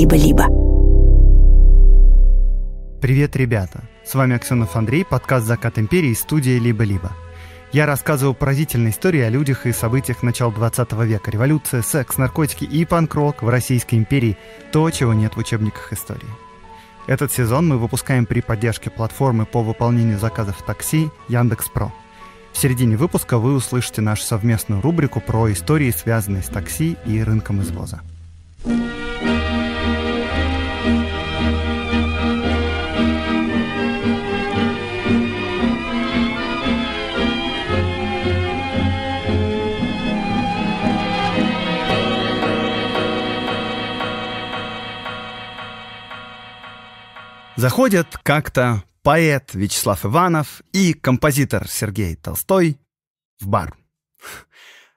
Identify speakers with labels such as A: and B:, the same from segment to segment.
A: либо-либо. Привет, ребята! С вами Аксенов Андрей, подкаст «Закат империи» студия «Либо-либо». Я рассказываю поразительные истории о людях и событиях начала 20 века. Революция, секс, наркотики и панк-рок в Российской империи – то, чего нет в учебниках истории. Этот сезон мы выпускаем при поддержке платформы по выполнению заказов такси Яндекс.Про. В середине выпуска вы услышите нашу совместную рубрику про истории, связанные с такси и рынком извоза. Заходят как-то поэт Вячеслав Иванов и композитор Сергей Толстой в бар.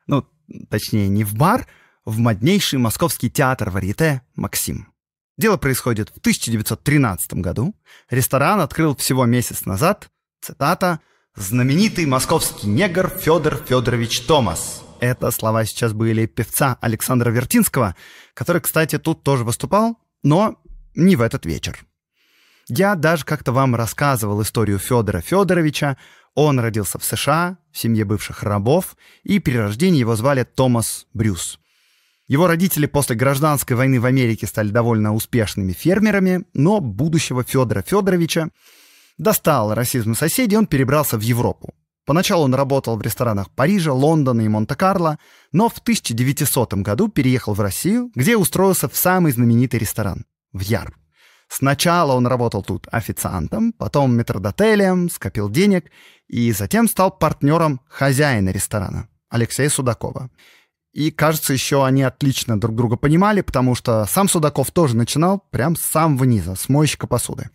A: Ну, точнее, не в бар, в моднейший московский театр варьете «Максим». Дело происходит в 1913 году. Ресторан открыл всего месяц назад, цитата, «знаменитый московский негр Федор Федорович Томас». Это слова сейчас были певца Александра Вертинского, который, кстати, тут тоже выступал, но не в этот вечер. Я даже как-то вам рассказывал историю Федора Федоровича. Он родился в США, в семье бывших рабов, и при рождении его звали Томас Брюс. Его родители после гражданской войны в Америке стали довольно успешными фермерами, но будущего Федора Федоровича достал расизм соседей, он перебрался в Европу. Поначалу он работал в ресторанах Парижа, Лондона и Монте-Карло, но в 1900 году переехал в Россию, где устроился в самый знаменитый ресторан – в Яр. Сначала он работал тут официантом, потом метродотелем, скопил денег и затем стал партнером хозяина ресторана, Алексея Судакова. И, кажется, еще они отлично друг друга понимали, потому что сам Судаков тоже начинал прям сам внизу, с мойщика посуды.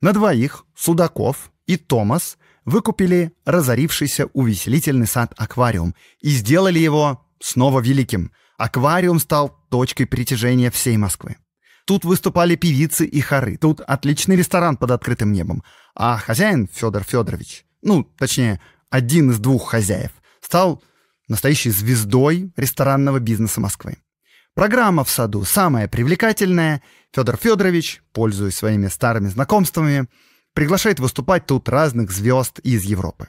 A: На двоих Судаков и Томас выкупили разорившийся увеселительный сад-аквариум и сделали его снова великим. Аквариум стал точкой притяжения всей Москвы. Тут выступали певицы и хоры. Тут отличный ресторан под открытым небом. А хозяин Федор Федорович, ну, точнее, один из двух хозяев, стал настоящей звездой ресторанного бизнеса Москвы. Программа в саду самая привлекательная. Федор Федорович, пользуясь своими старыми знакомствами, приглашает выступать тут разных звезд из Европы.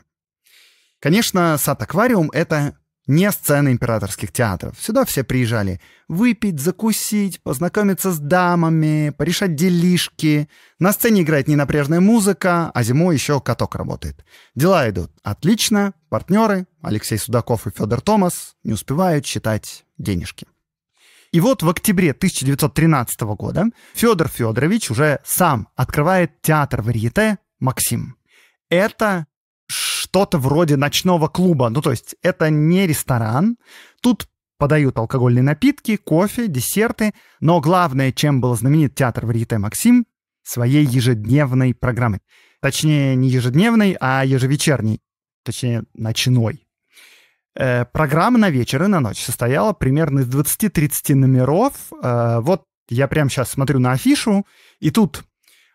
A: Конечно, сад-аквариум — это не сцены императорских театров. Сюда все приезжали выпить, закусить, познакомиться с дамами, порешать делишки. На сцене играет ненапряжная музыка, а зимой еще каток работает. Дела идут отлично, партнеры Алексей Судаков и Федор Томас не успевают считать денежки. И вот в октябре 1913 года Федор Федорович уже сам открывает театр в варьете «Максим». Это что-то вроде ночного клуба. Ну, то есть это не ресторан. Тут подают алкогольные напитки, кофе, десерты. Но главное, чем был знаменит театр в Рите Максим, своей ежедневной программой. Точнее, не ежедневной, а ежевечерней. Точнее, ночной. Э, программа на вечер и на ночь состояла примерно из 20-30 номеров. Э, вот я прямо сейчас смотрю на афишу, и тут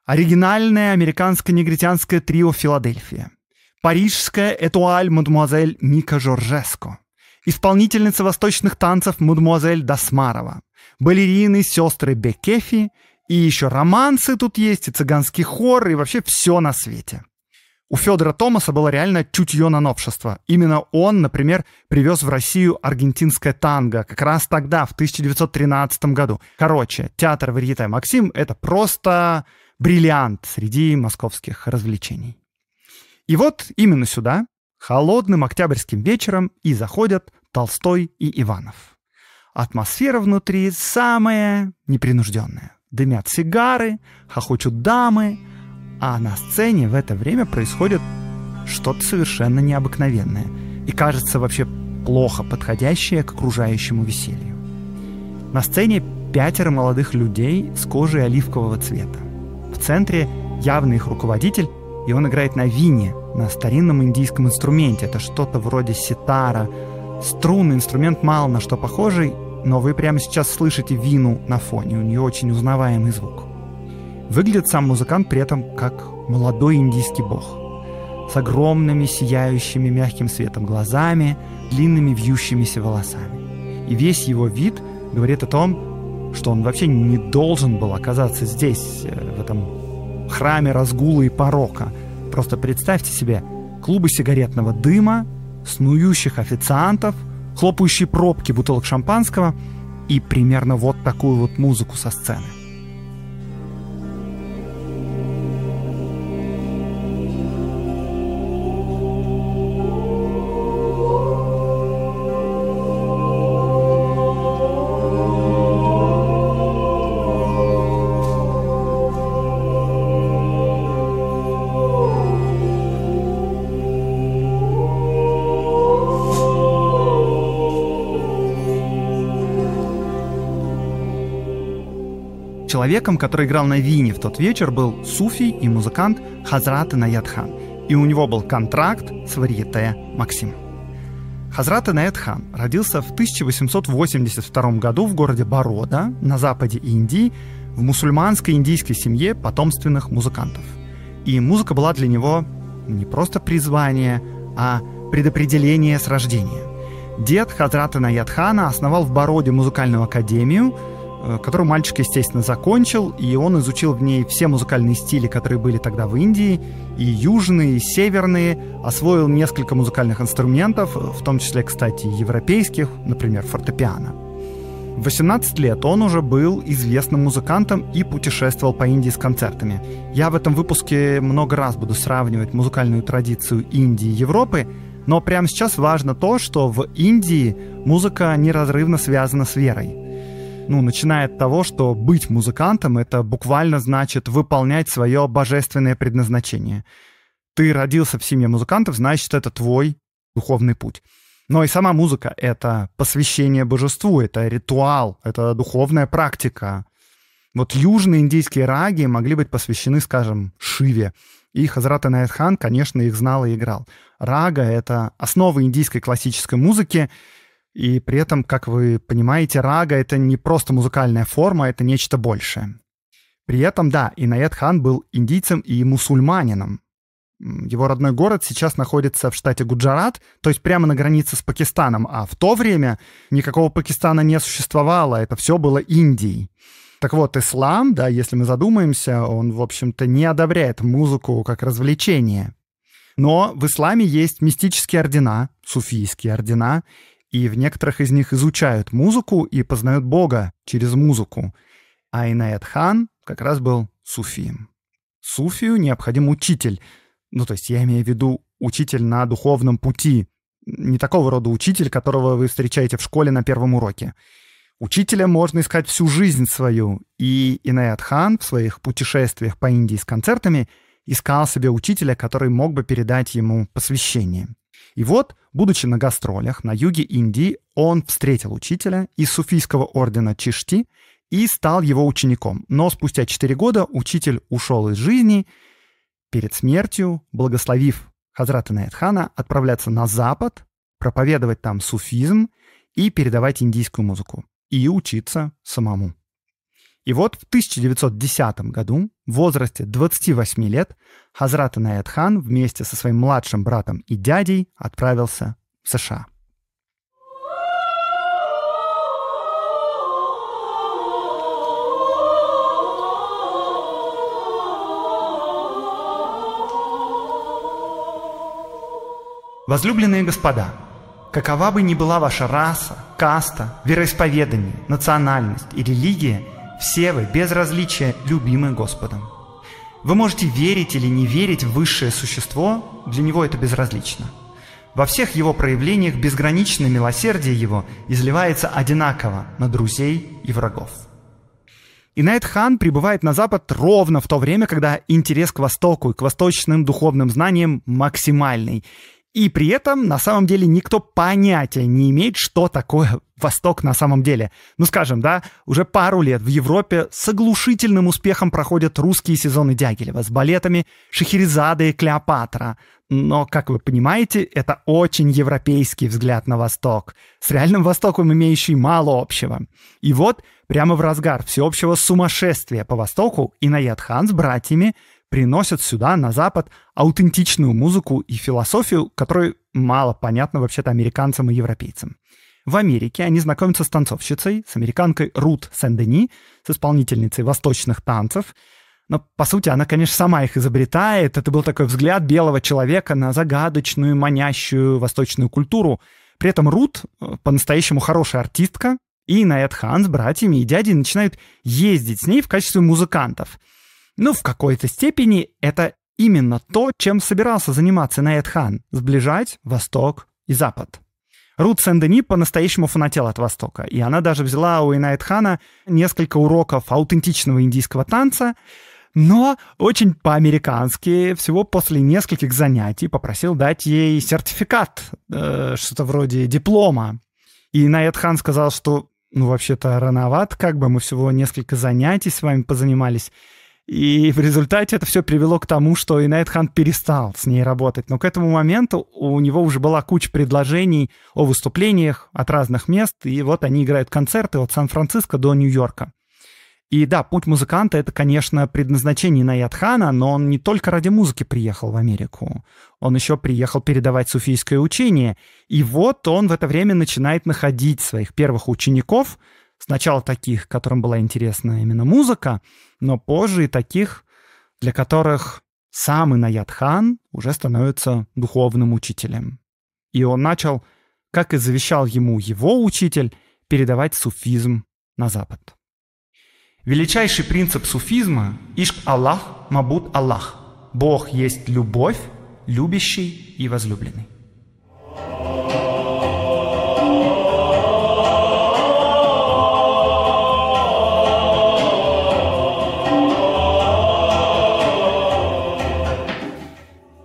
A: оригинальное американско-негритянское трио «Филадельфия». Парижская Этуаль мадемуазель Мика Жоржеско. Исполнительница восточных танцев мадемуазель Дасмарова. Балерины, сестры Бекефи. И еще романсы тут есть, и цыганский хор, и вообще все на свете. У Федора Томаса было реально чутье на новшество. Именно он, например, привез в Россию аргентинское танго как раз тогда, в 1913 году. Короче, театр Верьете Максим — это просто бриллиант среди московских развлечений. И вот именно сюда, холодным октябрьским вечером, и заходят Толстой и Иванов. Атмосфера внутри самая непринужденная. Дымят сигары, хохочут дамы, а на сцене в это время происходит что-то совершенно необыкновенное и, кажется, вообще плохо подходящее к окружающему веселью. На сцене пятеро молодых людей с кожей оливкового цвета. В центре явный их руководитель и он играет на вине, на старинном индийском инструменте. Это что-то вроде ситара. Струнный инструмент мало на что похожий, но вы прямо сейчас слышите вину на фоне, у нее очень узнаваемый звук. Выглядит сам музыкант при этом как молодой индийский бог с огромными, сияющими мягким светом глазами, длинными вьющимися волосами. И весь его вид говорит о том, что он вообще не должен был оказаться здесь, э, в этом храме разгула и порока. Просто представьте себе клубы сигаретного дыма, снующих официантов, хлопающие пробки бутылок шампанского и примерно вот такую вот музыку со сцены. человеком, который играл на вине в тот вечер, был суфий и музыкант Хазрат Наядхан. И у него был контракт с варьете Максим. Хазрат Инаэдхан родился в 1882 году в городе Борода на западе Индии в мусульманской индийской семье потомственных музыкантов. И музыка была для него не просто призвание, а предопределение с рождения. Дед Хазрата Наядхана основал в Бороде музыкальную академию – Э, которую мальчик, естественно, закончил, и он изучил в ней все музыкальные стили, которые были тогда в Индии, и южные, и северные, освоил несколько музыкальных инструментов, в том числе, кстати, европейских, например, фортепиано. В 18 лет он уже был известным музыкантом и путешествовал по Индии с концертами. Я в этом выпуске много раз буду сравнивать музыкальную традицию Индии и Европы, но прямо сейчас важно то, что в Индии музыка неразрывно связана с верой – ну, начиная от того, что быть музыкантом — это буквально значит выполнять свое божественное предназначение. Ты родился в семье музыкантов, значит, это твой духовный путь. Но и сама музыка — это посвящение божеству, это ритуал, это духовная практика. Вот южные индийские раги могли быть посвящены, скажем, Шиве. И Хазрат Найдхан, конечно, их знал и играл. Рага — это основа индийской классической музыки — и при этом, как вы понимаете, рага — это не просто музыкальная форма, это нечто большее. При этом, да, Инаят Хан был индийцем и мусульманином. Его родной город сейчас находится в штате Гуджарат, то есть прямо на границе с Пакистаном, а в то время никакого Пакистана не существовало, это все было Индией. Так вот, ислам, да, если мы задумаемся, он, в общем-то, не одобряет музыку как развлечение. Но в исламе есть мистические ордена, суфийские ордена, и в некоторых из них изучают музыку и познают Бога через музыку. А Инаят Хан как раз был суфием. Суфию необходим учитель. Ну, то есть я имею в виду учитель на духовном пути. Не такого рода учитель, которого вы встречаете в школе на первом уроке. Учителя можно искать всю жизнь свою, и Инаят Хан в своих путешествиях по Индии с концертами искал себе учителя, который мог бы передать ему посвящение. И вот, будучи на гастролях на юге Индии, он встретил учителя из суфийского ордена Чишти и стал его учеником. Но спустя 4 года учитель ушел из жизни. Перед смертью, благословив Хазрата Наядхана отправляться на Запад, проповедовать там суфизм и передавать индийскую музыку. И учиться самому. И вот в 1910 году, в возрасте 28 лет, Хазрат Найатхан вместе со своим младшим братом и дядей отправился в США. Возлюбленные господа, какова бы ни была ваша раса, каста, вероисповедание, национальность и религия – все вы, без различия, любимы Господом. Вы можете верить или не верить в высшее существо, для него это безразлично. Во всех его проявлениях безграничное милосердие его изливается одинаково на друзей и врагов. Инайт Хан прибывает на Запад ровно в то время, когда интерес к Востоку и к восточным духовным знаниям максимальный – и при этом, на самом деле, никто понятия не имеет, что такое Восток на самом деле. Ну, скажем, да, уже пару лет в Европе с оглушительным успехом проходят русские сезоны Дягилева с балетами Шахерезада и Клеопатра. Но, как вы понимаете, это очень европейский взгляд на Восток, с реальным Востоком имеющий мало общего. И вот, прямо в разгар всеобщего сумасшествия по Востоку, Инаят Хан с братьями – приносят сюда, на Запад, аутентичную музыку и философию, которой мало понятно вообще-то американцам и европейцам. В Америке они знакомятся с танцовщицей, с американкой Рут Сен-Дени, с исполнительницей восточных танцев. Но, по сути, она, конечно, сама их изобретает. Это был такой взгляд белого человека на загадочную, манящую восточную культуру. При этом Рут э, по-настоящему хорошая артистка, и Найт Хан с братьями и дядей начинают ездить с ней в качестве музыкантов – ну, в какой-то степени это именно то, чем собирался заниматься Нейт Хан — сближать Восток и Запад. Рут Сен-Дени по-настоящему фанател от Востока, и она даже взяла у Инайт Хана несколько уроков аутентичного индийского танца, но очень по-американски, всего после нескольких занятий попросил дать ей сертификат, э, что-то вроде диплома. И Найт Хан сказал, что ну, вообще-то рановат, как бы мы всего несколько занятий с вами позанимались. И в результате это все привело к тому, что и Найтхант перестал с ней работать. Но к этому моменту у него уже была куча предложений о выступлениях от разных мест, и вот они играют концерты от Сан-Франциско до Нью-Йорка. И да, путь музыканта — это, конечно, предназначение Наядхана, но он не только ради музыки приехал в Америку. Он еще приехал передавать суфийское учение. И вот он в это время начинает находить своих первых учеников — Сначала таких, которым была интересна именно музыка, но позже и таких, для которых сам Инаят хан уже становится духовным учителем. И он начал, как и завещал ему его учитель, передавать суфизм на Запад. Величайший принцип суфизма – Ишк Аллах, Мабут Аллах. Бог есть любовь, любящий и возлюбленный.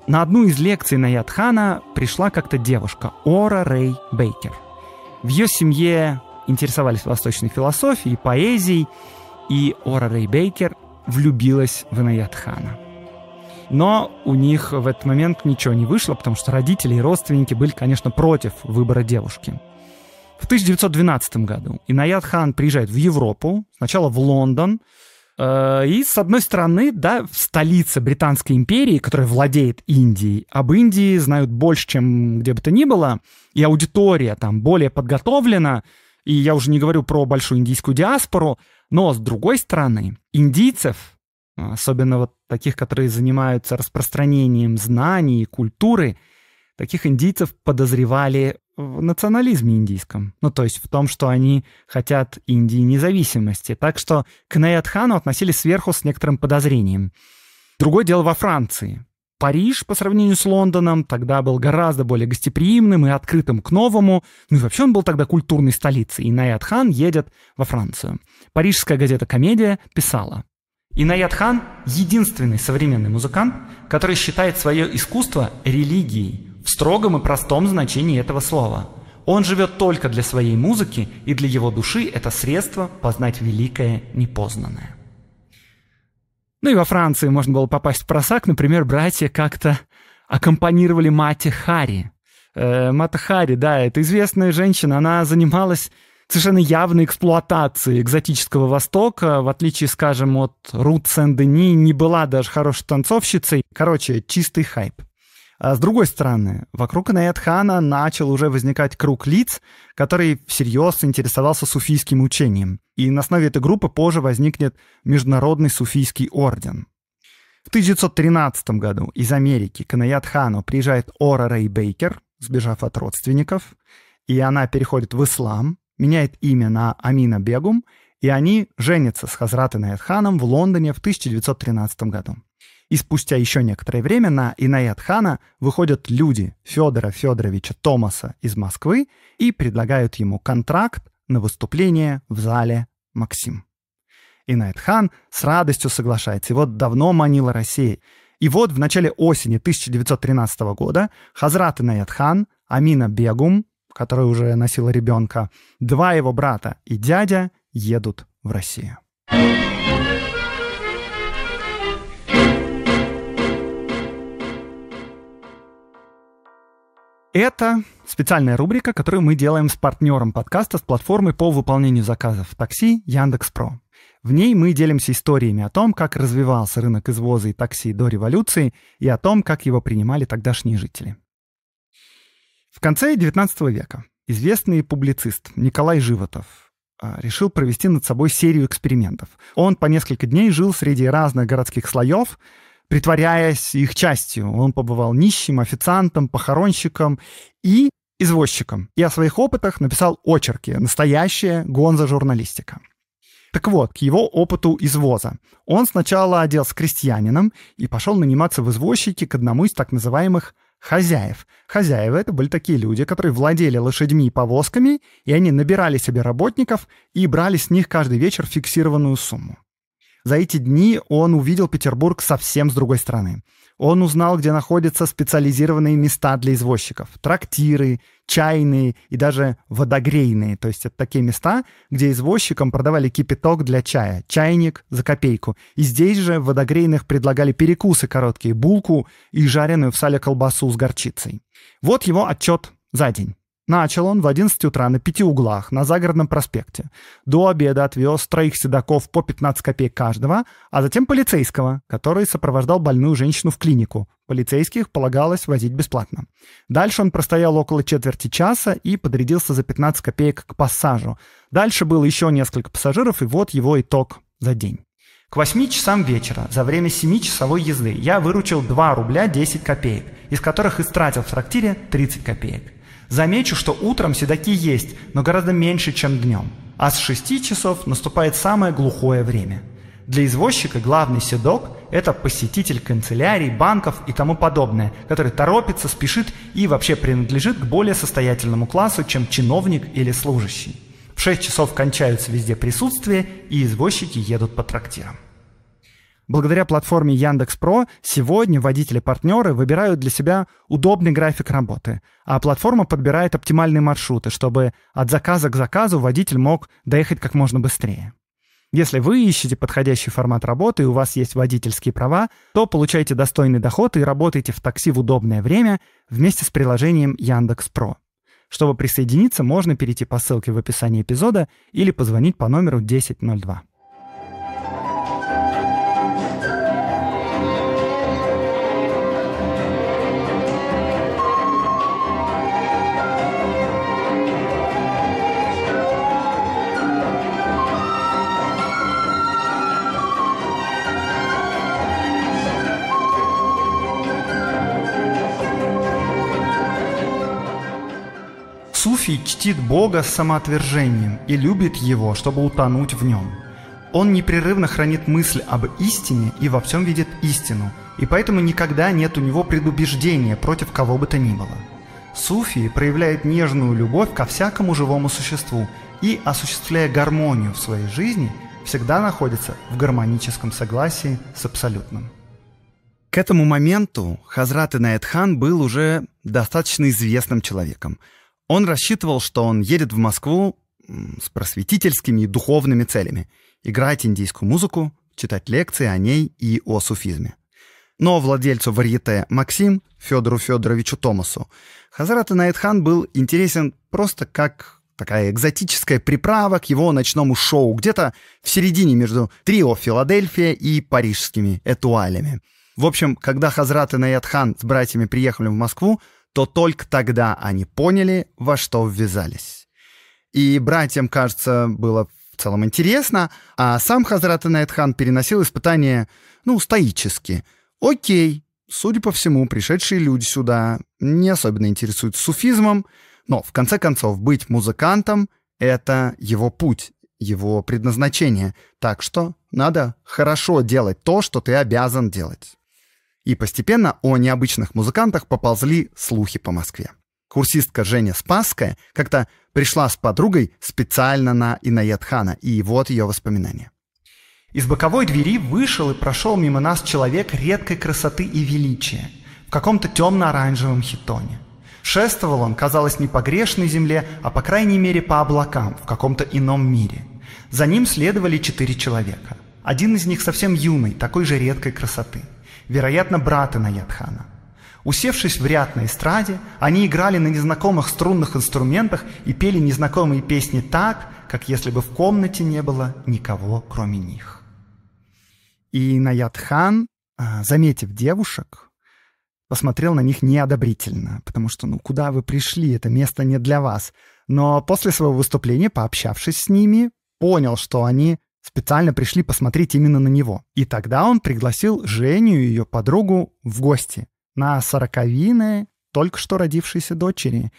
A: На одну из лекций Наядхана пришла как-то девушка, Ора Рэй Бейкер. В ее семье интересовались восточной философией, поэзией, и Ора Рэй Бейкер влюбилась в Наядхана. Но у них в этот момент ничего не вышло, потому что родители и родственники были, конечно, против выбора девушки. В 1912 году Инаят Хан приезжает в Европу, сначала в Лондон, Э, и, с одной стороны, да, столица Британской империи, которая владеет Индией, об Индии знают больше, чем где бы то ни было, и аудитория там более подготовлена, и я уже не говорю про большую индийскую диаспору, но, с другой стороны, индийцев, а, особенно вот таких, которые занимаются распространением знаний и культуры – Таких индийцев подозревали в национализме индийском. Ну, то есть в том, что они хотят Индии независимости. Так что к Нейатхану относились сверху с некоторым подозрением. Другое дело во Франции. Париж по сравнению с Лондоном тогда был гораздо более гостеприимным и открытым к новому. Ну и вообще он был тогда культурной столицей. И Наят Хан едет во Францию. Парижская газета «Комедия» писала. Инаят Хан – единственный современный музыкант, который считает свое искусство религией, в строгом и простом значении этого слова. Он живет только для своей музыки, и для его души это средство познать великое непознанное. Ну и во Франции можно было попасть в просак. Например, братья как-то аккомпанировали мате Хари. Э, Мата Хари, да, это известная женщина, она занималась совершенно явной эксплуатацией экзотического Востока, в отличие, скажем, от Рут Сен-Дени, не была даже хорошей танцовщицей. Короче, чистый хайп. А с другой стороны, вокруг Наядхана начал уже возникать круг лиц, который всерьез интересовался суфийским учением. И на основе этой группы позже возникнет Международный суфийский орден. В 1913 году из Америки к Наядхану приезжает Ора Рэй Бейкер, сбежав от родственников, и она переходит в ислам, меняет имя на Амина Бегум, и они женятся с Хазрат Наядханом в Лондоне в 1913 году. И спустя еще некоторое время на Инаят хана выходят люди Федора Федоровича Томаса из Москвы и предлагают ему контракт на выступление в зале «Максим». Инаят хан с радостью соглашается. Его давно манила Россия. И вот в начале осени 1913 года Хазрат Инаят хан, Амина Бегум, которая уже носила ребенка, два его брата и дядя едут в Россию. Это специальная рубрика, которую мы делаем с партнером подкаста, с платформой по выполнению заказов в такси Яндекс.Про. В ней мы делимся историями о том, как развивался рынок извоза и такси до революции, и о том, как его принимали тогдашние жители. В конце XIX века известный публицист Николай Животов а, решил провести над собой серию экспериментов. Он по несколько дней жил среди разных городских слоев, притворяясь их частью. Он побывал нищим, официантом, похоронщиком и извозчиком. И о своих опытах написал очерки «Настоящая гонза-журналистика». Так вот, к его опыту извоза. Он сначала оделся крестьянином и пошел наниматься в извозчики к одному из так называемых хозяев. Хозяева — это были такие люди, которые владели лошадьми и повозками, и они набирали себе работников и брали с них каждый вечер фиксированную сумму. За эти дни он увидел Петербург совсем с другой стороны. Он узнал, где находятся специализированные места для извозчиков. Трактиры, чайные и даже водогрейные. То есть это такие места, где извозчикам продавали кипяток для чая, чайник за копейку. И здесь же в водогрейных предлагали перекусы короткие, булку и жареную в сале колбасу с горчицей. Вот его отчет за день. Начал он в 11 утра на пяти углах на Загородном проспекте. До обеда отвез троих седаков по 15 копеек каждого, а затем полицейского, который сопровождал больную женщину в клинику. Полицейских полагалось возить бесплатно. Дальше он простоял около четверти часа и подрядился за 15 копеек к пассажу. Дальше было еще несколько пассажиров, и вот его итог за день. К 8 часам вечера за время 7-часовой езды я выручил 2 рубля 10 копеек, из которых истратил в трактире 30 копеек. Замечу, что утром седаки есть, но гораздо меньше, чем днем. А с 6 часов наступает самое глухое время. Для извозчика главный седок – это посетитель канцелярий, банков и тому подобное, который торопится, спешит и вообще принадлежит к более состоятельному классу, чем чиновник или служащий. В 6 часов кончаются везде присутствия, и извозчики едут по трактирам. Благодаря платформе Яндекс.Про сегодня водители-партнеры выбирают для себя удобный график работы, а платформа подбирает оптимальные маршруты, чтобы от заказа к заказу водитель мог доехать как можно быстрее. Если вы ищете подходящий формат работы и у вас есть водительские права, то получайте достойный доход и работайте в такси в удобное время вместе с приложением Яндекс.Про. Чтобы присоединиться, можно перейти по ссылке в описании эпизода или позвонить по номеру 1002. Суфий чтит Бога с самоотвержением и любит Его, чтобы утонуть в Нем. Он непрерывно хранит мысль об истине и во всем видит истину, и поэтому никогда нет у него предубеждения против кого бы то ни было. Суфий проявляет нежную любовь ко всякому живому существу и, осуществляя гармонию в своей жизни, всегда находится в гармоническом согласии с абсолютным. К этому моменту Хазрат Инаэтхан был уже достаточно известным человеком – он рассчитывал, что он едет в Москву с просветительскими и духовными целями — играть индийскую музыку, читать лекции о ней и о суфизме. Но владельцу варьете Максим, Федору Федоровичу Томасу, Хазрат Наитхан был интересен просто как такая экзотическая приправа к его ночному шоу где-то в середине между трио «Филадельфия» и парижскими «Этуалями». В общем, когда Хазрат и Наятхан с братьями приехали в Москву, то только тогда они поняли, во что ввязались. И братьям, кажется, было в целом интересно, а сам Хазрат Найтхан переносил испытания, ну, стоически. Окей, судя по всему, пришедшие люди сюда не особенно интересуются суфизмом, но, в конце концов, быть музыкантом — это его путь, его предназначение. Так что надо хорошо делать то, что ты обязан делать. И постепенно о необычных музыкантах поползли слухи по Москве. Курсистка Женя Спасская как-то пришла с подругой специально на Инаятхана, и вот ее воспоминания. Из боковой двери вышел и прошел мимо нас человек редкой красоты и величия в каком-то темно-оранжевом хитоне. Шествовал он, казалось, не по грешной земле, а по крайней мере по облакам в каком-то ином мире. За ним следовали четыре человека. Один из них совсем юный, такой же редкой красоты – вероятно, брата Наятхана, Усевшись в ряд на эстраде, они играли на незнакомых струнных инструментах и пели незнакомые песни так, как если бы в комнате не было никого, кроме них. И Наятхан, а, заметив девушек, посмотрел на них неодобрительно, потому что, ну, куда вы пришли, это место не для вас. Но после своего выступления, пообщавшись с ними, понял, что они специально пришли посмотреть именно на него. И тогда он пригласил Женю и ее подругу в гости на сороковины только что родившейся дочери.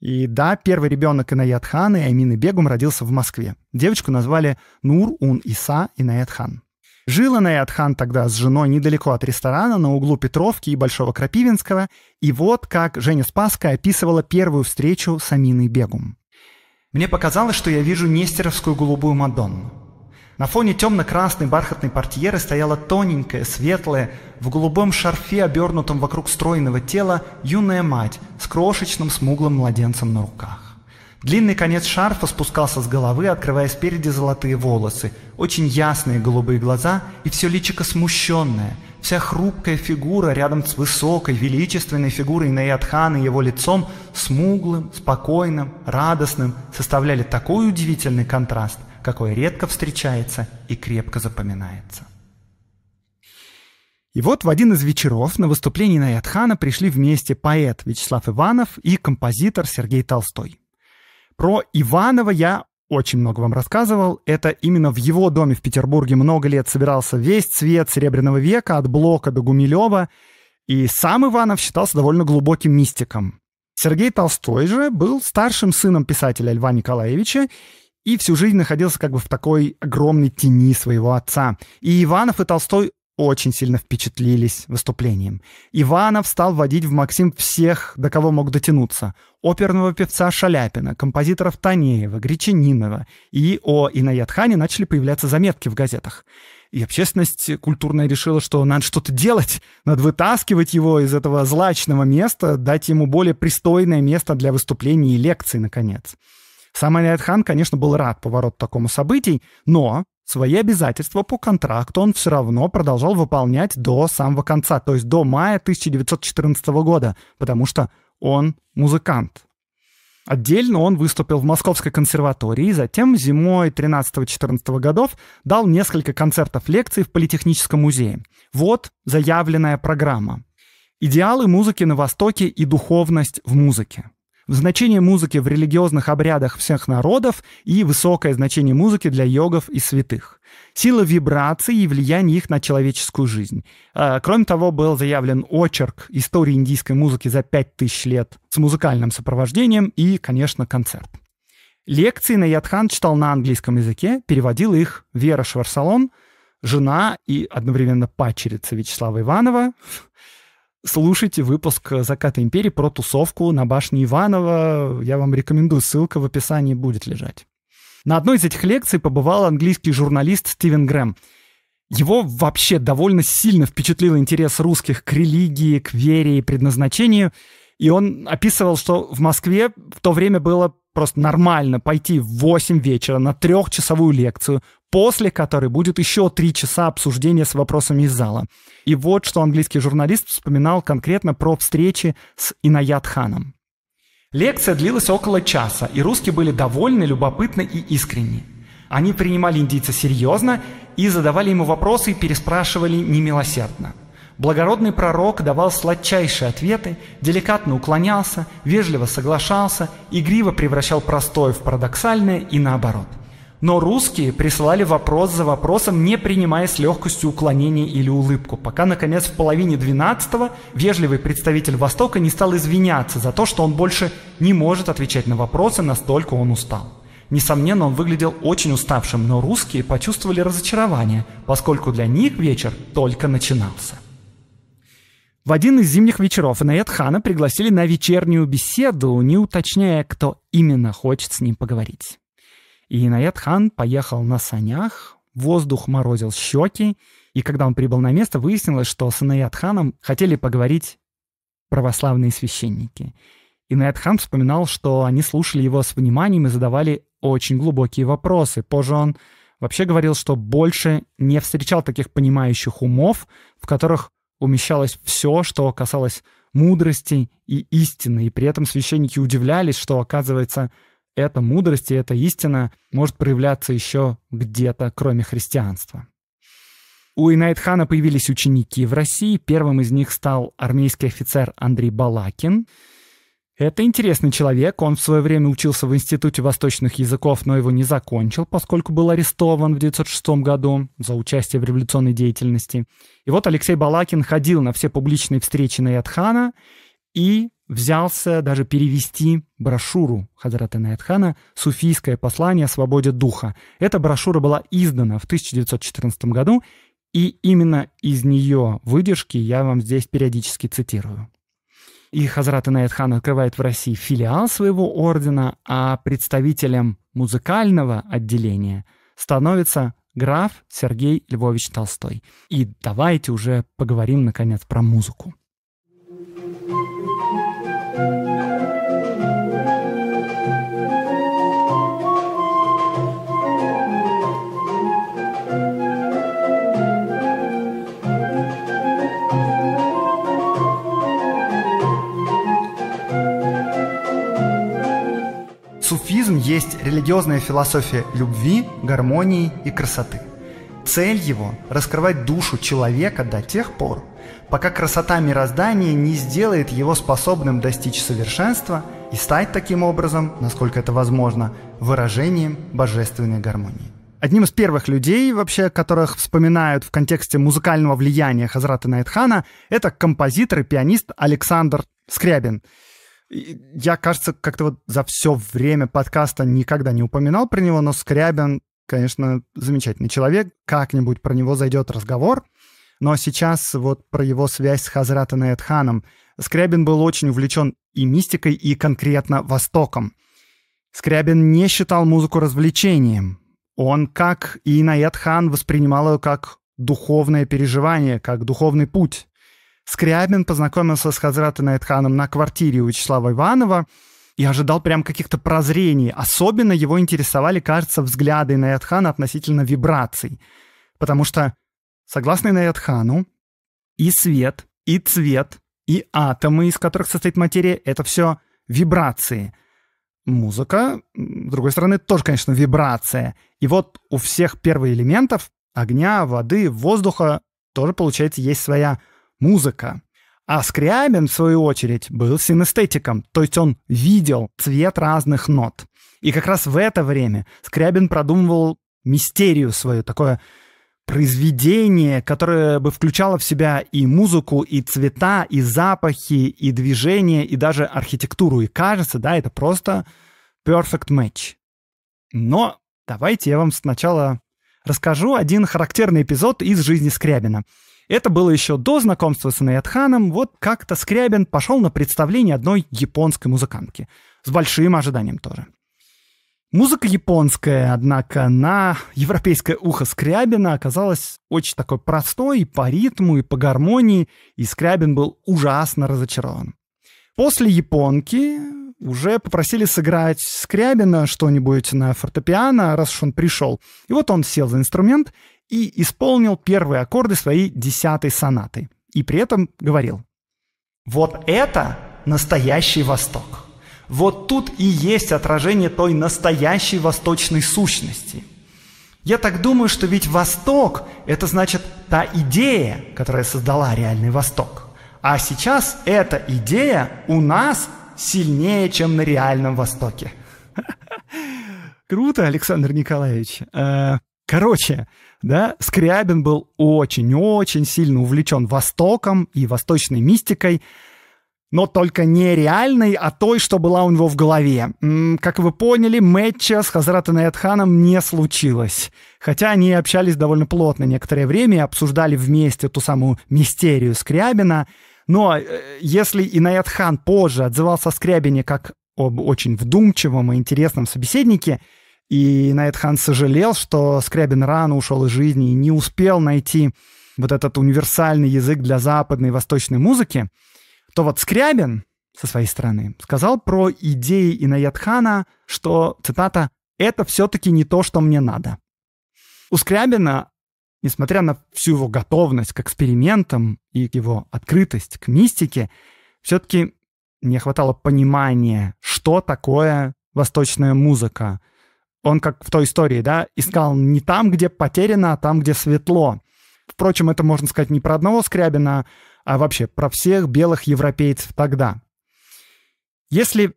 A: И да, первый ребенок Инаят Хана и Амины Бегум родился в Москве. Девочку назвали Нур Ун Иса Инаят Хан. Жил Инаят Хан тогда с женой недалеко от ресторана на углу Петровки и Большого Крапивинского. И вот как Женя Спасская описывала первую встречу с Аминой Бегум. «Мне показалось, что я вижу Нестеровскую голубую Мадонну. На фоне темно-красной бархатной портьеры стояла тоненькая, светлая, в голубом шарфе, обернутом вокруг стройного тела, юная мать с крошечным смуглым младенцем на руках. Длинный конец шарфа спускался с головы, открывая спереди золотые волосы, очень ясные голубые глаза и все личико смущенное, вся хрупкая фигура рядом с высокой, величественной фигурой Наядхана и его лицом, смуглым, спокойным, радостным, составляли такой удивительный контраст – какой редко встречается и крепко запоминается. И вот в один из вечеров на выступлении Наятхана пришли вместе поэт Вячеслав Иванов и композитор Сергей Толстой. Про Иванова я очень много вам рассказывал. Это именно в его доме в Петербурге много лет собирался весь цвет Серебряного века от Блока до Гумилева. И сам Иванов считался довольно глубоким мистиком. Сергей Толстой же был старшим сыном писателя Льва Николаевича и всю жизнь находился как бы в такой огромной тени своего отца. И Иванов и Толстой очень сильно впечатлились выступлением. Иванов стал водить в Максим всех, до кого мог дотянуться. Оперного певца Шаляпина, композиторов Танеева, Гречанинова. И о Инаятхане начали появляться заметки в газетах. И общественность культурная решила, что надо что-то делать, надо вытаскивать его из этого злачного места, дать ему более пристойное место для выступлений и лекций, наконец. Сам Алиат Хан, конечно, был рад повороту такому событий, но свои обязательства по контракту он все равно продолжал выполнять до самого конца, то есть до мая 1914 года, потому что он музыкант. Отдельно он выступил в Московской консерватории, затем зимой 13-14 годов дал несколько концертов лекций в Политехническом музее. Вот заявленная программа. Идеалы музыки на Востоке и духовность в музыке значение музыки в религиозных обрядах всех народов и высокое значение музыки для йогов и святых, сила вибраций и влияние их на человеческую жизнь. А, кроме того, был заявлен очерк истории индийской музыки за 5000 лет с музыкальным сопровождением и, конечно, концерт. Лекции на Наядхан читал на английском языке, переводил их Вера Шварсалон, жена и одновременно пачерица Вячеслава Иванова, слушайте выпуск э, «Заката империи» про тусовку на башне Иванова. Я вам рекомендую, ссылка в описании будет лежать. На одной из этих лекций побывал английский журналист Стивен Грэм. Его вообще довольно сильно впечатлил интерес русских к религии, к вере и предназначению. И он описывал, что в Москве в то время было просто нормально пойти в 8 вечера на трехчасовую лекцию, после которой будет еще три часа обсуждения с вопросами из зала. И вот что английский журналист вспоминал конкретно про встречи с Инаят Ханом. Лекция длилась около часа, и русские были довольны, любопытны и искренни. Они принимали индийца серьезно и задавали ему вопросы и переспрашивали немилосердно – Благородный пророк давал сладчайшие ответы, деликатно уклонялся, вежливо соглашался, игриво превращал простое в парадоксальное и наоборот. Но русские присылали вопрос за вопросом, не принимая с легкостью уклонения или улыбку, пока, наконец, в половине 12-го вежливый представитель Востока не стал извиняться за то, что он больше не может отвечать на вопросы, настолько он устал. Несомненно, он выглядел очень уставшим, но русские почувствовали разочарование, поскольку для них вечер только начинался. В один из зимних вечеров Инаят Хана пригласили на вечернюю беседу, не уточняя, кто именно хочет с ним поговорить. И Инаят Хан поехал на санях, воздух морозил щеки, и когда он прибыл на место, выяснилось, что с Инаят Ханом хотели поговорить православные священники. Инаят Хан вспоминал, что они слушали его с вниманием и задавали очень глубокие вопросы. Позже он вообще говорил, что больше не встречал таких понимающих умов, в которых умещалось все, что касалось мудрости и истины. И при этом священники удивлялись, что, оказывается, эта мудрость и эта истина может проявляться еще где-то, кроме христианства. У Инайтхана появились ученики в России. Первым из них стал армейский офицер Андрей Балакин — это интересный человек, он в свое время учился в Институте восточных языков, но его не закончил, поскольку был арестован в 1906 году за участие в революционной деятельности. И вот Алексей Балакин ходил на все публичные встречи Наятхана и взялся даже перевести брошюру Хазрата Наятхана «Суфийское послание о свободе духа». Эта брошюра была издана в 1914 году, и именно из нее выдержки я вам здесь периодически цитирую. И Хазрат Инаятхан открывает в России филиал своего ордена, а представителем музыкального отделения становится граф Сергей Львович Толстой. И давайте уже поговорим, наконец, про музыку. есть религиозная философия любви, гармонии и красоты. Цель его – раскрывать душу человека до тех пор, пока красота мироздания не сделает его способным достичь совершенства и стать таким образом, насколько это возможно, выражением божественной гармонии. Одним из первых людей, вообще, которых вспоминают в контексте музыкального влияния Хазрата Найтхана, это композитор и пианист Александр Скрябин. Я, кажется, как-то вот за все время подкаста никогда не упоминал про него, но Скрябин, конечно, замечательный человек. Как-нибудь про него зайдет разговор. Но сейчас вот про его связь с Хазратом и Эдханом. Скрябин был очень увлечен и мистикой, и конкретно Востоком. Скрябин не считал музыку развлечением. Он, как и Наэт Хан, воспринимал ее как духовное переживание, как духовный путь. Скрябин познакомился с Хазратом Найтханом на квартире у Вячеслава Иванова и ожидал прям каких-то прозрений. Особенно его интересовали, кажется, взгляды Найтхана относительно вибраций. Потому что, согласно Найтхану и свет, и цвет, и атомы, из которых состоит материя, это все вибрации. Музыка, с другой стороны, тоже, конечно, вибрация. И вот у всех первых элементов — огня, воды, воздуха — тоже, получается, есть своя музыка. А Скрябин, в свою очередь, был синестетиком, то есть он видел цвет разных нот. И как раз в это время Скрябин продумывал мистерию свою, такое произведение, которое бы включало в себя и музыку, и цвета, и запахи, и движение, и даже архитектуру. И кажется, да, это просто perfect match. Но давайте я вам сначала расскажу один характерный эпизод из жизни Скрябина. Это было еще до знакомства с Анаятханом. Вот как-то Скрябин пошел на представление одной японской музыкантки. С большим ожиданием тоже. Музыка японская, однако, на европейское ухо Скрябина оказалась очень такой простой и по ритму, и по гармонии, и Скрябин был ужасно разочарован. После японки уже попросили сыграть Скрябина что-нибудь на фортепиано, раз уж он пришел. И вот он сел за инструмент и исполнил первые аккорды своей десятой сонаты. И при этом говорил, вот это настоящий Восток. Вот тут и есть отражение той настоящей восточной сущности. Я так думаю, что ведь Восток – это значит та идея, которая создала реальный Восток. А сейчас эта идея у нас сильнее, чем на реальном Востоке. Круто, Александр Николаевич. Э, Короче, да, Скрябин был очень-очень сильно увлечен Востоком и восточной мистикой, но только не реальной, а той, что была у него в голове. Как вы поняли, матча с Хазратом Наятханом не случилось. Хотя они общались довольно плотно некоторое время и обсуждали вместе ту самую мистерию Скрябина. Но э, если и Инаятхан позже отзывался о Скрябине как об очень вдумчивом и интересном собеседнике, и Найт Хан сожалел, что Скрябин рано ушел из жизни и не успел найти вот этот универсальный язык для западной и восточной музыки, то вот Скрябин со своей стороны сказал про идеи Инаятхана, что, цитата, «это все-таки не то, что мне надо». У Скрябина, несмотря на всю его готовность к экспериментам и его открытость к мистике, все-таки не хватало понимания, что такое восточная музыка – он, как в той истории, да, искал не там, где потеряно, а там, где светло. Впрочем, это можно сказать не про одного Скрябина, а вообще про всех белых европейцев тогда. Если,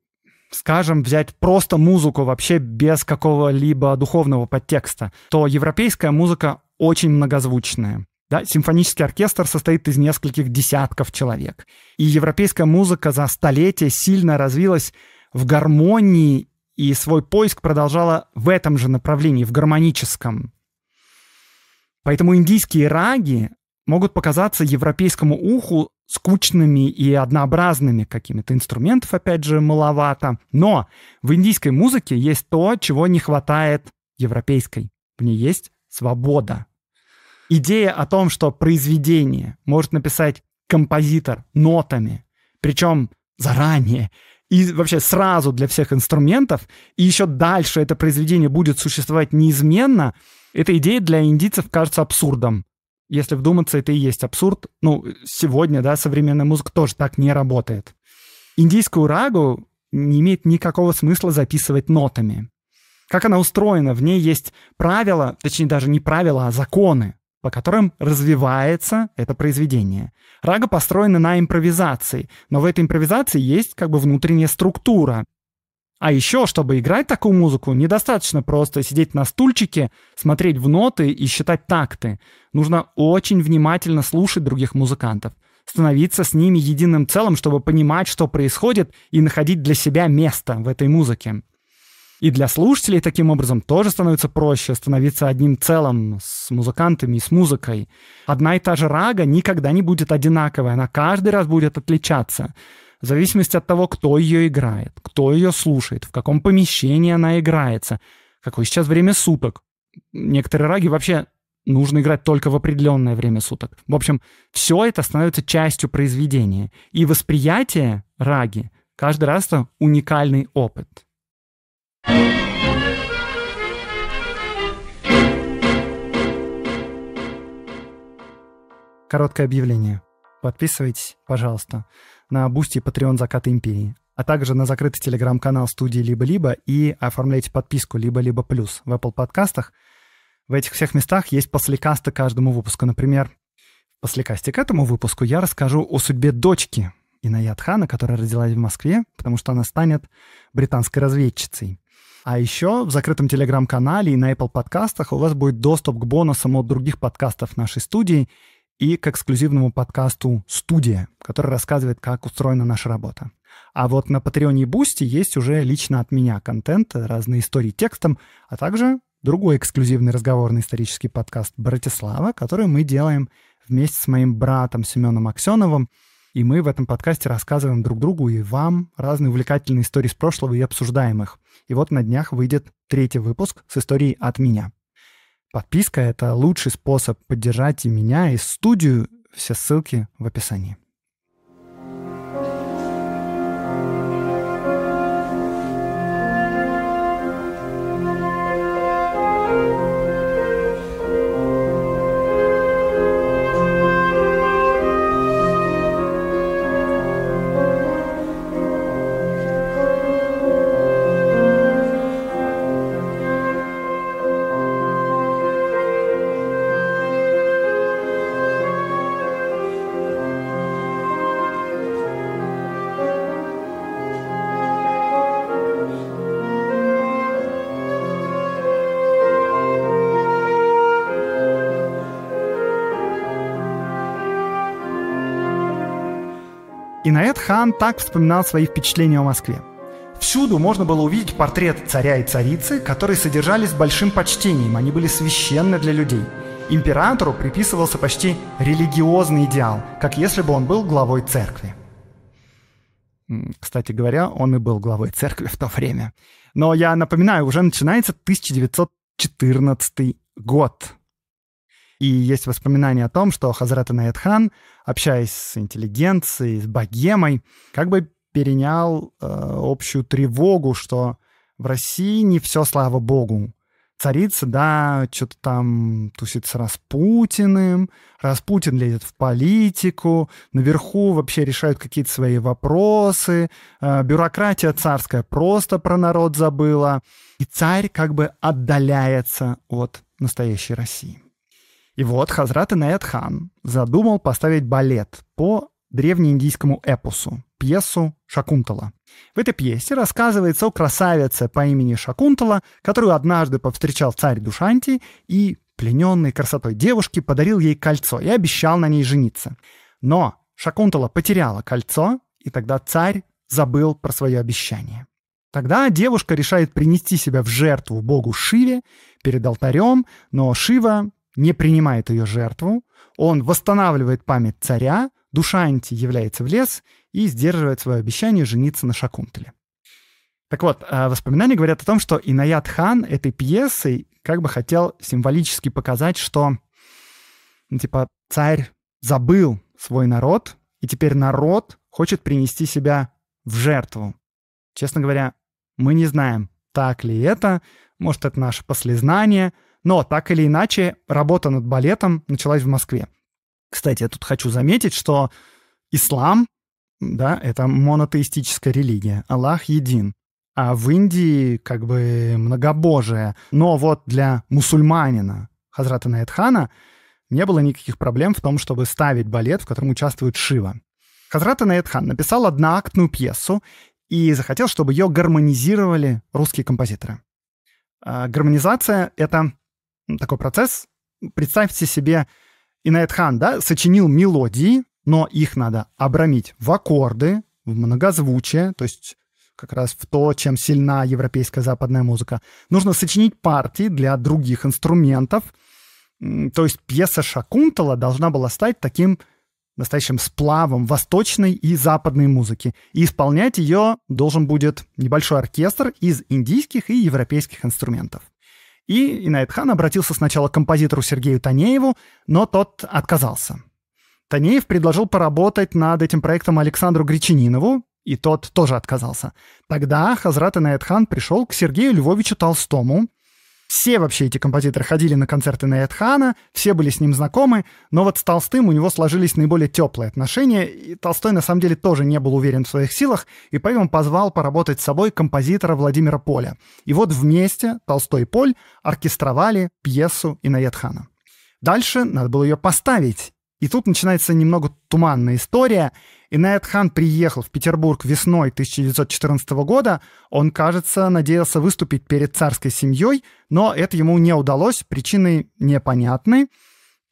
A: скажем, взять просто музыку вообще без какого-либо духовного подтекста, то европейская музыка очень многозвучная. Да, симфонический оркестр состоит из нескольких десятков человек. И европейская музыка за столетия сильно развилась в гармонии и свой поиск продолжала в этом же направлении, в гармоническом. Поэтому индийские раги могут показаться европейскому уху скучными и однообразными какими-то инструментов, опять же, маловато. Но в индийской музыке есть то, чего не хватает европейской. В ней есть свобода. Идея о том, что произведение может написать композитор нотами, причем заранее, и вообще сразу для всех инструментов, и еще дальше это произведение будет существовать неизменно, эта идея для индийцев кажется абсурдом. Если вдуматься, это и есть абсурд. Ну, сегодня, да, современная музыка тоже так не работает. Индийскую рагу не имеет никакого смысла записывать нотами. Как она устроена? В ней есть правила, точнее даже не правила, а законы по которым развивается это произведение. Рага построена на импровизации, но в этой импровизации есть как бы внутренняя структура. А еще, чтобы играть такую музыку, недостаточно просто сидеть на стульчике, смотреть в ноты и считать такты. Нужно очень внимательно слушать других музыкантов, становиться с ними единым целым, чтобы понимать, что происходит, и находить для себя место в этой музыке. И для слушателей таким образом тоже становится проще становиться одним целым с музыкантами и с музыкой. Одна и та же рага никогда не будет одинаковая, она каждый раз будет отличаться. В зависимости от того, кто ее играет, кто ее слушает, в каком помещении она играется, какое сейчас время суток. Некоторые раги вообще нужно играть только в определенное время суток. В общем, все это становится частью произведения. И восприятие раги каждый раз это уникальный опыт. Короткое объявление. Подписывайтесь, пожалуйста, на Бусти и Patreon «Закат империи», а также на закрытый телеграм-канал студии «Либо-либо» и оформляйте подписку «Либо-либо плюс» в Apple подкастах. В этих всех местах есть послекасты каждому выпуску. Например, в послекасте к этому выпуску я расскажу о судьбе дочки Инаят Хана, которая родилась в Москве, потому что она станет британской разведчицей. А еще в закрытом телеграм-канале и на Apple подкастах у вас будет доступ к бонусам от других подкастов нашей студии и к эксклюзивному подкасту «Студия», который рассказывает, как устроена наша работа. А вот на Патреоне и Бусти есть уже лично от меня контент, разные истории текстом, а также другой эксклюзивный разговорный исторический подкаст «Братислава», который мы делаем вместе с моим братом Семеном Аксеновым. И мы в этом подкасте рассказываем друг другу и вам разные увлекательные истории с прошлого и обсуждаем их. И вот на днях выйдет третий выпуск с историей от меня. Подписка — это лучший способ поддержать и меня, и студию. Все ссылки в описании. И Наэт Хан так вспоминал свои впечатления о Москве. Всюду можно было увидеть портрет царя и царицы, которые содержались большим почтением, они были священны для людей. Императору приписывался почти религиозный идеал, как если бы он был главой церкви. Кстати говоря, он и был главой церкви в то время. Но я напоминаю, уже начинается 1914 год. И есть воспоминания о том, что Хазрат Наятхан, общаясь с интеллигенцией, с богемой, как бы перенял э, общую тревогу, что в России не все, слава богу. Царица, да, что-то там тусит с Распутиным, Распутин лезет в политику, наверху вообще решают какие-то свои вопросы, э, бюрократия царская просто про народ забыла, и царь как бы отдаляется от настоящей России. И вот Хазрат Инаят Хан задумал поставить балет по древнеиндийскому эпосу, пьесу Шакунтала. В этой пьесе рассказывается о красавице по имени Шакунтала, которую однажды повстречал царь Душанти и, плененный красотой девушки, подарил ей кольцо и обещал на ней жениться. Но Шакунтала потеряла кольцо, и тогда царь забыл про свое обещание. Тогда девушка решает принести себя в жертву богу Шиве перед алтарем, но Шива не принимает ее жертву, он восстанавливает память царя, душа Анти является в лес и сдерживает свое обещание жениться на Шакунтале. Так вот, а, воспоминания говорят о том, что Инаят Хан этой пьесой как бы хотел символически показать, что ну, типа царь забыл свой народ, и теперь народ хочет принести себя в жертву. Честно говоря, мы не знаем, так ли это, может, это наше послезнание — но так или иначе, работа над балетом началась в Москве. Кстати, я тут хочу заметить, что ислам, да, это монотеистическая религия, Аллах един. А в Индии как бы многобожие. Но вот для мусульманина Хазрата Наятхана не было никаких проблем в том, чтобы ставить балет, в котором участвует Шива. Хазрата Наятхан написал одноактную пьесу и захотел, чтобы ее гармонизировали русские композиторы. А гармонизация — это такой процесс. Представьте себе, Инаят Хан, да, сочинил мелодии, но их надо обрамить в аккорды, в многозвучие, то есть как раз в то, чем сильна европейская западная музыка. Нужно сочинить партии для других инструментов. То есть пьеса Шакунтала должна была стать таким настоящим сплавом восточной и западной музыки. И исполнять ее должен будет небольшой оркестр из индийских и европейских инструментов. И Инаэтхан обратился сначала к композитору Сергею Танееву, но тот отказался. Танеев предложил поработать над этим проектом Александру Гречининову, и тот тоже отказался. Тогда Хазрат Инаэтхан пришел к Сергею Львовичу Толстому, все вообще эти композиторы ходили на концерты Наятхана, все были с ним знакомы, но вот с Толстым у него сложились наиболее теплые отношения, и Толстой на самом деле тоже не был уверен в своих силах, и поэтому позвал поработать с собой композитора Владимира Поля. И вот вместе Толстой и Поль оркестровали пьесу Инаятхана. Дальше надо было ее поставить, и тут начинается немного туманная история. Инаят Хан приехал в Петербург весной 1914 года. Он, кажется, надеялся выступить перед царской семьей, но это ему не удалось, причины непонятны.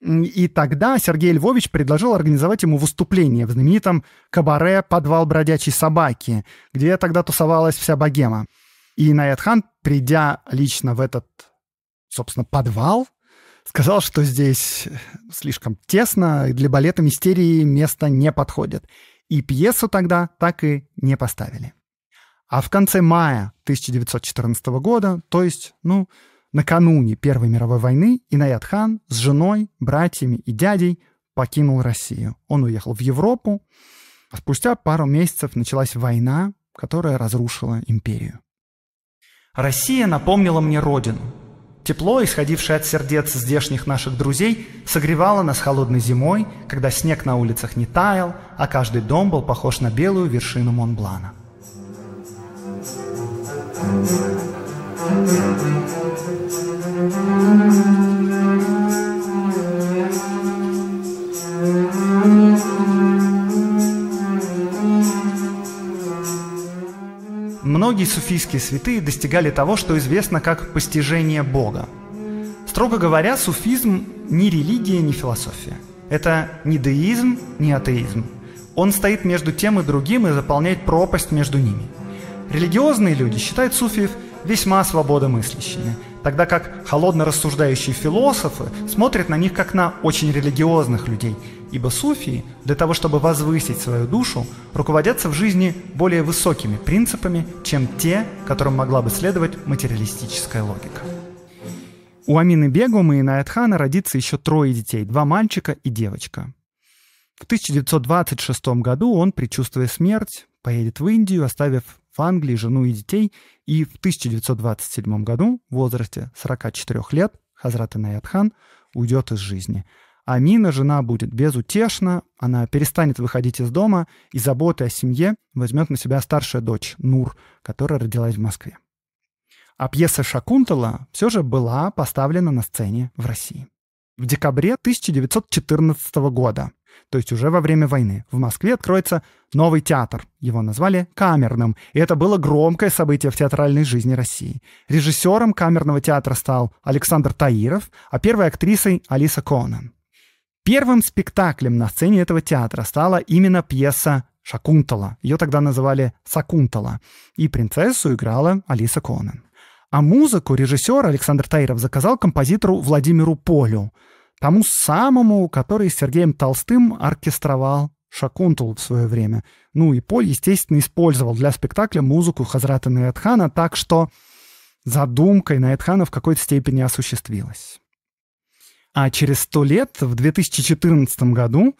A: И тогда Сергей Львович предложил организовать ему выступление в знаменитом кабаре «Подвал бродячей собаки», где тогда тусовалась вся богема. И Наят придя лично в этот, собственно, подвал, сказал, что здесь слишком тесно, и для балета мистерии место не подходит. И пьесу тогда так и не поставили. А в конце мая 1914 года, то есть, ну, накануне Первой мировой войны, Инаят Хан с женой, братьями и дядей покинул Россию. Он уехал в Европу, а спустя пару месяцев началась война, которая разрушила империю. Россия напомнила мне родину, Тепло, исходившее от сердец здешних наших друзей, согревало нас холодной зимой, когда снег на улицах не таял, а каждый дом был похож на белую вершину Монблана. Thank you. многие суфийские святые достигали того, что известно как постижение Бога. Строго говоря, суфизм ни религия, ни философия. Это не деизм, не атеизм. Он стоит между тем и другим и заполняет пропасть между ними. Религиозные люди считают суфиев весьма свободомыслящими – тогда как холодно рассуждающие философы смотрят на них как на очень религиозных людей, ибо суфии для того, чтобы возвысить свою душу, руководятся в жизни более высокими принципами, чем те, которым могла бы следовать материалистическая логика. У Амины Бегумы и Наятхана родится еще трое детей, два мальчика и девочка. В 1926 году он, предчувствуя смерть, поедет в Индию, оставив в Англии жену и детей, и в 1927 году в возрасте 44 лет Хазрат Инаятхан уйдет из жизни. Амина, жена, будет безутешна, она перестанет выходить из дома и заботы о семье возьмет на себя старшая дочь Нур, которая родилась в Москве. А пьеса Шакунтала все же была поставлена на сцене в России. В декабре 1914 года то есть уже во время войны в Москве откроется новый театр. Его назвали «Камерным», и это было громкое событие в театральной жизни России. Режиссером камерного театра стал Александр Таиров, а первой актрисой — Алиса Конан. Первым спектаклем на сцене этого театра стала именно пьеса «Шакунтала». Ее тогда называли «Сакунтала». И принцессу играла Алиса Конан. А музыку режиссер Александр Таиров заказал композитору Владимиру Полю — тому самому, который Сергеем Толстым оркестровал Шакунтул в свое время. Ну и Поль, естественно, использовал для спектакля музыку Хазрата Наятхана, так что задумка Наятхана в какой-то степени осуществилась. А через сто лет, в 2014 году,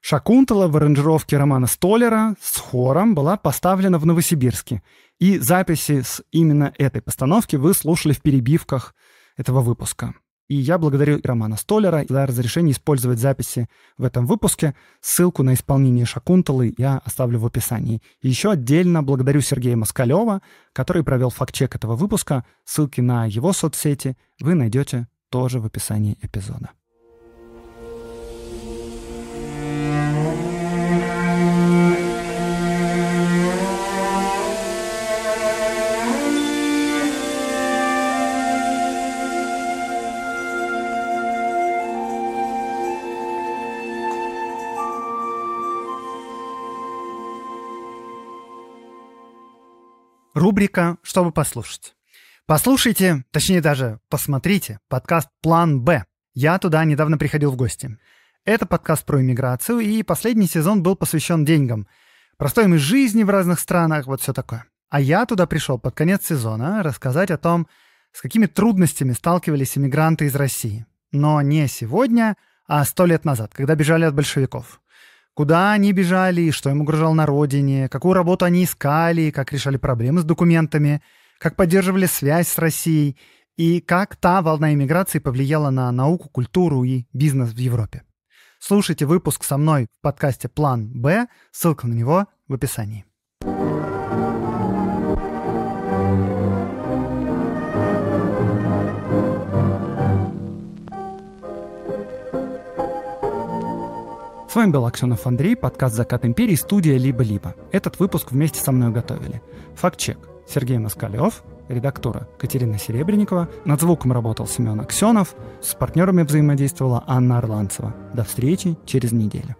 A: Шакунтала в аранжировке романа Столлера с хором была поставлена в Новосибирске. И записи с именно этой постановки вы слушали в перебивках этого выпуска. И я благодарю Романа Столлера за разрешение использовать записи в этом выпуске. Ссылку на исполнение Шакунталы я оставлю в описании. И еще отдельно благодарю Сергея Москалева, который провел фактчек этого выпуска. Ссылки на его соцсети вы найдете тоже в описании эпизода. Рубрика «Чтобы послушать». Послушайте, точнее даже посмотрите, подкаст «План Б». Я туда недавно приходил в гости. Это подкаст про иммиграцию, и последний сезон был посвящен деньгам. простой стоимость жизни в разных странах, вот все такое. А я туда пришел под конец сезона рассказать о том, с какими трудностями сталкивались иммигранты из России. Но не сегодня, а сто лет назад, когда бежали от большевиков. Куда они бежали, что им угрожало на родине, какую работу они искали, как решали проблемы с документами, как поддерживали связь с Россией и как та волна иммиграции повлияла на науку, культуру и бизнес в Европе. Слушайте выпуск со мной в подкасте «План Б», ссылка на него в описании. С вами был Аксенов Андрей, подкаст «Закат империи», студия «Либо-либо». Этот выпуск вместе со мной готовили. Факт-чек. Сергей Москалев, редактора Катерина Серебренникова. Над звуком работал Семен Аксенов. С партнерами взаимодействовала Анна Орланцева. До встречи через неделю.